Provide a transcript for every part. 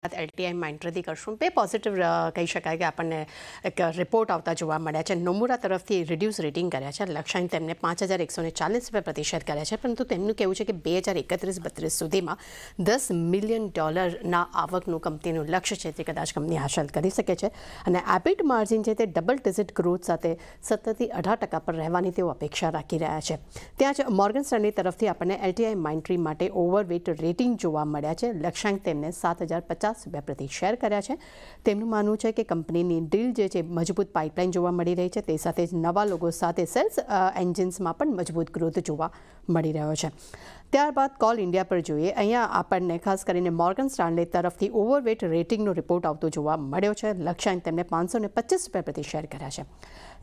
આટ LTI Mindtree કરશું પર positive કઈ શકાય કે આપણે એક રિપોર્ટ આવતા જોવા મળ્યા છે નોમુરા તરફથી રિડ્યુસ રેટિંગ કર્યા છે લક્ષ્યાંક તેમણે 5140 રૂપિયા પ્રતિશત કર્યા છે પરંતુ તેમનું કહેવું છે કે 2031-32 સુધીમાં 10 મિલિયન ડોલર ના આવક નું કંપની નું લક્ષ્ય છે કે કદાચ કંપની હાંસલ કરી શકે છે અને એપિટ માર્જિન છે તે ડબલ ડિજિટ growth સાથે સતત 18% પર રહેવાની તેઓ અપેક્ષા રાખી રહ્યા છે ત્યાં જ મોર્ગન સ્ટાની તરફથી આપણે એલટીઆઈ માઇન્ડટ્રી માટે ઓવરવેટ રેટિંગ જોવા મળ્યા છે લક્ષ્યાંક તેમણે 7050 પચાસ રૂપિયા પ્રતિ શેર કર્યા છે તેમનું માનવું છે કે કંપનીની ડ્રીલ જે છે મજબૂત પાઇપલાઇન જોવા મળી રહી છે તે સાથે જ નવા લોકો સાથે સેલ્સ એન્જિન્સમાં પણ મજબૂત ગ્રોથ જોવા મળી રહ્યો છે ત્યારબાદ કોલ ઇન્ડિયા પર જોઈએ અહીંયા આપણને ખાસ કરીને મોર્ગન સ્ટાન્લે તરફથી ઓવરવેટ રેટિંગનો રિપોર્ટ આવતો જોવા મળ્યો છે લક્ષ્યાંક તેમને પાંચસો ને પચીસ રૂપિયા પ્રતિ શેર કર્યા છે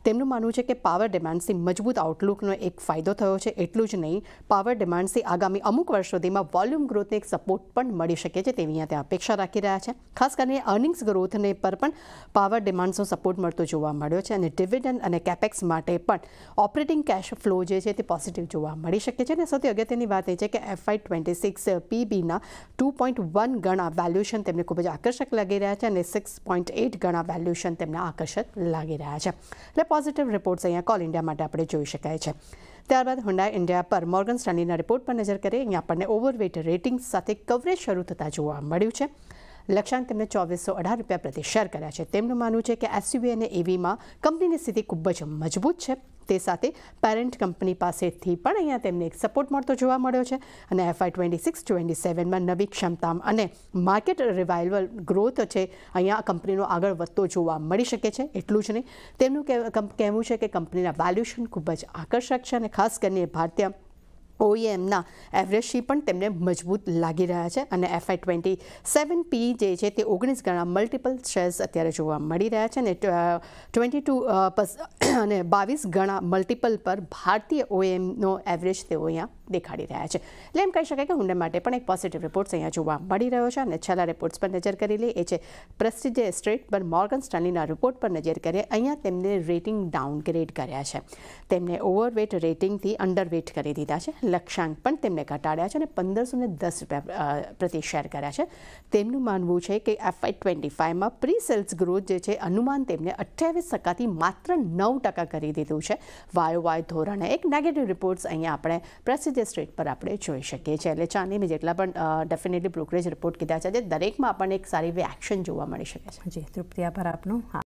તેમનું માનવું છે કે પાવર ડિમાન્ડથી મજબૂત આઉટલુકનો એક ફાયદો થયો છે એટલું જ નહીં પાવર ડિમાન્ડથી આગામી અમુક વર્ષ સુધીમાં વોલ્યુમ ગ્રોથને એક સપોર્ટ પણ મળી શકે છે તેવી અહીંયા ત્યાં અપેક્ષા રાખી રાહ છે ખાસ કરીને અર્નિંગ્સ growth ને પર પણ પાવર ડિમાન્ડસ સો સપોર્ટ મળતો જોવા મળ્યો છે અને ડિવિડન્ડ અને કેપેક્સ માટે પણ ઓપરેટિંગ કેશ ફ્લો જે છે તે પોઝિટિવ જોવા મળ્યો છે અને સૌથી અગત્યની વાત એ છે કે FI26 PB ના 2.1 ગણા વેલ્યુએશન તેમને ખૂબ જ આકર્ષક લાગી રહ્યા છે અને 6.8 ગણા વેલ્યુએશન તેમને આકર્ષક લાગી રહ્યા છે અને પોઝિટિવ રિપોર્ટ્સ અહીં કોલ ઇન્ડિયા માટે આપણે જોઈ શકા છે ત્યારબાદ Hyundai India પર Morgan Stanley ના રિપોર્ટ પર નજર કરીએ જ્યાં આપણે ઓવરવેઇટ રેટિંગ સાથે કવરેજ શરૂ થતા જોવા મળ્યો છે લક્ષ્યાંક તેમણે 2418 રૂપિયા પ્રતિ શેર કર્યા છે તેમનું માનવું છે કે SCB અને AVI માં કંપનીની સ્થિતિ ખૂબ જ મજબૂત છે તે સાથે પેરેન્ટ કંપની પાસેથી પણ અહીંયા તેમણે એક સપોર્ટ મળતો જોવા મળ્યો છે અને FI2627 માં નવી ક્ષમતામ અને માર્કેટ રિવાઇવલ ગ્રોથ છે અહીંયા કંપનીનો આગળ વધતો જોવા મળી શકે છે એટલું જ નહીં તેમનું કેમવું છે કે કંપનીનું વેલ્યુએશન ખૂબ જ આકર્ષક છે અને ખાસ કરીને ભારતમાં ઓઈએમના એવરેજ શી પણ તેમને મજબૂત લાગી રહ્યા છે અને એફઆઈ ટ્વેન્ટી સેવન પી જે છે તે ઓગણીસ ગણા મલ્ટિપલ શેર્સ અત્યારે જોવા મળી રહ્યા છે અને ટ્વેન્ટી ટુ અને બાવીસ ગણા મલ્ટિપલ પર ભારતીય ઓએમનો એવરેજ તેઓ અહીંયા દેખાડી રહ્યા છે એટલે એમ કહી શકાય કે હુંડે માટે પણ એક પોઝિટિવ રિપોર્ટ્સ અહીંયા જોવા મળી રહ્યો છે અને છલા રિપોર્ટ્સ પર નજર કરીએ લે એ છે પ્રસ્ટીજ એસ્ટ્રેટ બર મોર્ગન સ્ટાની ના રિપોર્ટ પર નજર કરી એ અહીંયા તેમણે રેટિંગ ડાઉનગ્રેડ કર્યા છે તેમણે ઓવરવેટ રેટિંગ થી અંડરવેટ કરી દીધા છે લક્ષ્યાંક પણ તેમણે ઘટાડ્યા છે ને 1510 રૂપિયા પ્રતિ શેર કર્યા છે તેમનું માનવું છે કે f1 25 માં પ્રી સેલ્સ growth જે છે અનુમાન તેમણે 28% થી માત્ર 9% કરી દીધું છે yoy ધોરણ એક નેગેટિવ રિપોર્ટ્સ અહીંયા આપણે પ્રસ્ટીજ સ્ટ્રીટ પર આપણે જોઈ શકીએ છીએ એટલે ચાની મે જેટલા પણ ડેફિનેટલી પ્રોગ્રેસ રિપોર્ટ કીધા છે દરેક માં આપણે એક સારી વે એક્શન જોવા મળી શકે છે જી કૃત્ય પર આપનો હા